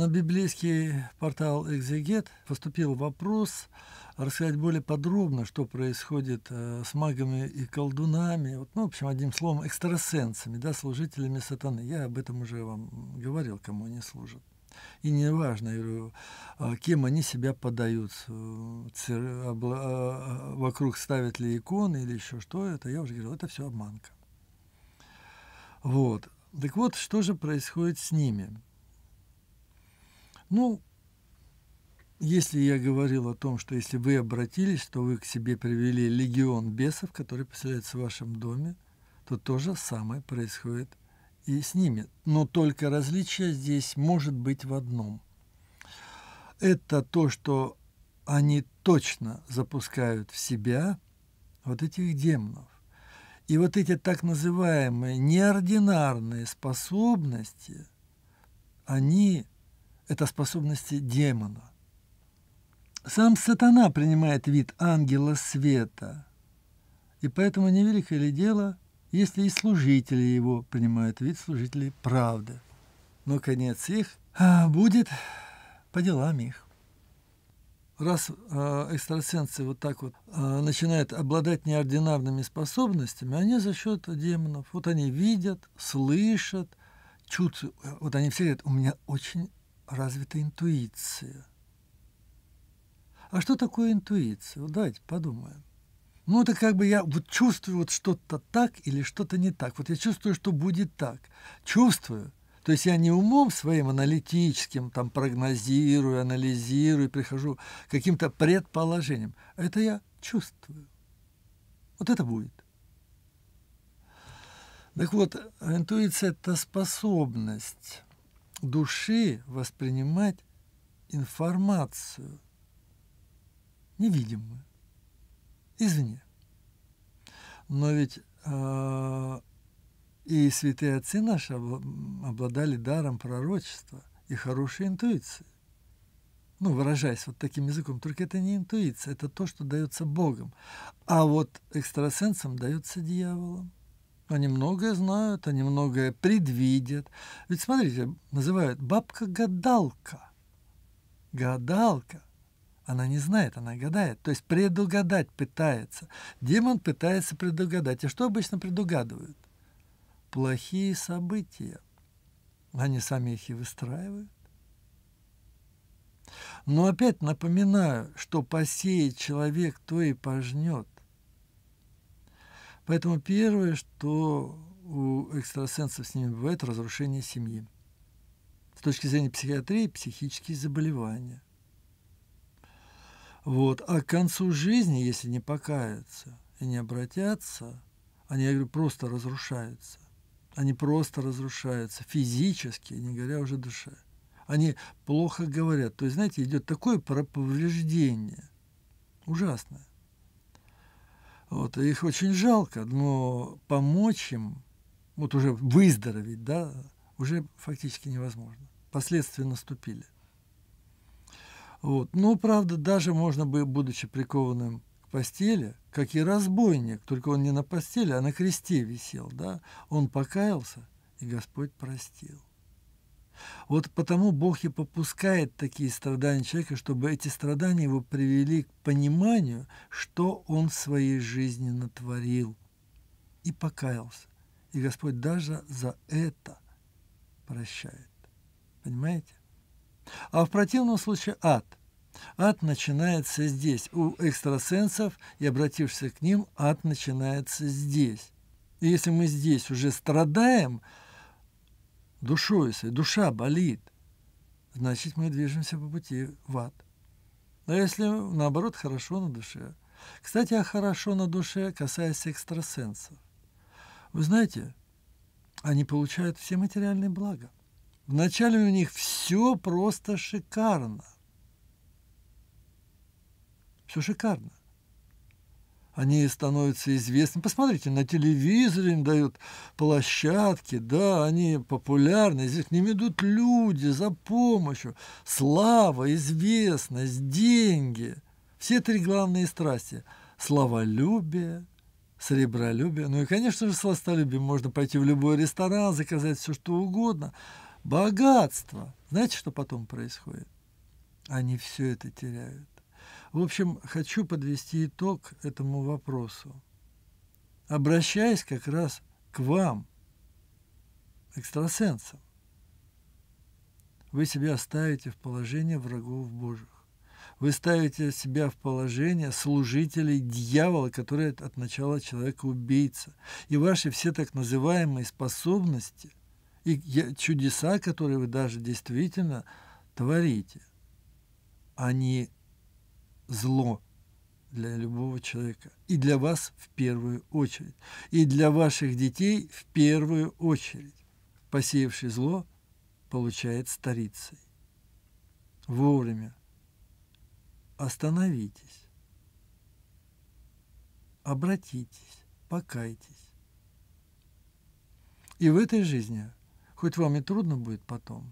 На библейский портал «Экзегет» поступил вопрос рассказать более подробно, что происходит э, с магами и колдунами, вот, ну, в общем, одним словом, экстрасенсами, да, служителями сатаны. Я об этом уже вам говорил, кому они служат. И неважно, я говорю, а кем они себя подают, э, а, а, вокруг ставят ли иконы или еще что это, я уже говорил, это все обманка. Вот. Так вот, что же происходит с ними? Ну, если я говорил о том, что если вы обратились, то вы к себе привели легион бесов, которые поселяются в вашем доме, то то же самое происходит и с ними. Но только различие здесь может быть в одном. Это то, что они точно запускают в себя вот этих демонов. И вот эти так называемые неординарные способности, они это способности демона. Сам сатана принимает вид ангела света, и поэтому невеликое ли дело, если и служители его принимают вид служителей правды. Но конец их а, будет по делам их. Раз а, экстрасенсы вот так вот а, начинают обладать неординарными способностями, они за счет демонов. Вот они видят, слышат, чувствуют. Вот они все говорят, у меня очень развита интуиция. А что такое интуиция? Вот давайте подумаем. Ну, это как бы я вот чувствую вот что-то так или что-то не так. Вот я чувствую, что будет так. Чувствую. То есть я не умом своим аналитическим, там, прогнозирую, анализирую, прихожу к каким-то предположениям. Это я чувствую. Вот это будет. Так вот, интуиция – это способность души воспринимать информацию невидимую извне. Но ведь э, и святые отцы наши обладали даром пророчества и хорошей интуицией. Ну, выражаясь вот таким языком, только это не интуиция, это то, что дается Богом. А вот экстрасенсам дается дьяволом. Они многое знают, они многое предвидят. Ведь смотрите, называют бабка-гадалка. Гадалка. Она не знает, она гадает. То есть предугадать пытается. Демон пытается предугадать. И а что обычно предугадывают? Плохие события. Они сами их и выстраивают. Но опять напоминаю, что посеет человек, то и пожнет. Поэтому первое, что у экстрасенсов с ними бывает, разрушение семьи. С точки зрения психиатрии, психические заболевания. Вот. А к концу жизни, если не покаяться и не обратятся, они, я говорю, просто разрушаются. Они просто разрушаются физически, не говоря уже душе. Они плохо говорят. То есть, знаете, идет такое повреждение. Ужасное. Вот, их очень жалко, но помочь им, вот уже выздороветь, да, уже фактически невозможно. Последствия наступили. Вот. Но, правда, даже можно бы, будучи прикованным к постели, как и разбойник, только он не на постели, а на кресте висел, да, он покаялся, и Господь простил. Вот потому Бог и попускает такие страдания человека, чтобы эти страдания его привели к пониманию, что он в своей жизни натворил, и покаялся. И Господь даже за это прощает. Понимаете? А в противном случае ад. Ад начинается здесь. У экстрасенсов и обратившись к ним, ад начинается здесь. И если мы здесь уже страдаем, душой, если душа болит, значит, мы движемся по пути в ад. А если, наоборот, хорошо на душе. Кстати, а хорошо на душе, касаясь экстрасенсов. Вы знаете, они получают все материальные блага. Вначале у них все просто шикарно. Все шикарно они становятся известными. Посмотрите, на телевизоре им дают площадки, да, они популярны, здесь к ним идут люди за помощью, слава, известность, деньги. Все три главные страсти – славолюбие, сребролюбие, ну и, конечно же, сластолюбие. Можно пойти в любой ресторан, заказать все, что угодно. Богатство. Знаете, что потом происходит? Они все это теряют. В общем, хочу подвести итог этому вопросу. Обращаясь как раз к вам, экстрасенсам, вы себя ставите в положение врагов Божьих. Вы ставите себя в положение служителей дьявола, который от начала человека убийца. И ваши все так называемые способности и чудеса, которые вы даже действительно творите, они зло для любого человека. И для вас в первую очередь. И для ваших детей в первую очередь. Посеявший зло получает старицей. Вовремя. Остановитесь. Обратитесь. Покайтесь. И в этой жизни, хоть вам и трудно будет потом,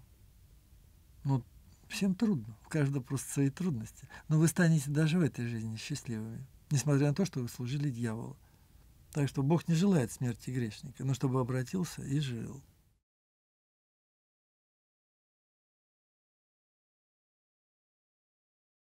но Всем трудно, у каждого просто свои трудности. Но вы станете даже в этой жизни счастливыми, несмотря на то, что вы служили дьяволу. Так что Бог не желает смерти грешника, но чтобы обратился и жил.